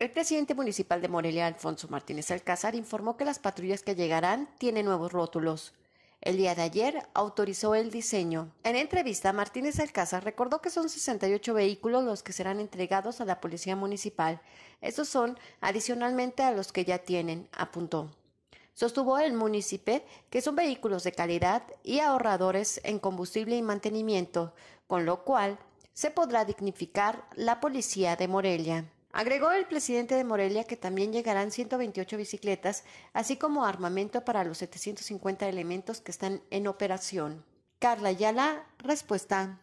El presidente municipal de Morelia, Alfonso Martínez Alcázar, informó que las patrullas que llegarán tienen nuevos rótulos. El día de ayer autorizó el diseño. En entrevista, Martínez Alcázar recordó que son 68 vehículos los que serán entregados a la Policía Municipal. Estos son adicionalmente a los que ya tienen, apuntó. Sostuvo el municipio que son vehículos de calidad y ahorradores en combustible y mantenimiento, con lo cual se podrá dignificar la policía de Morelia. Agregó el presidente de Morelia que también llegarán 128 bicicletas, así como armamento para los 750 elementos que están en operación. Carla Yala, respuesta.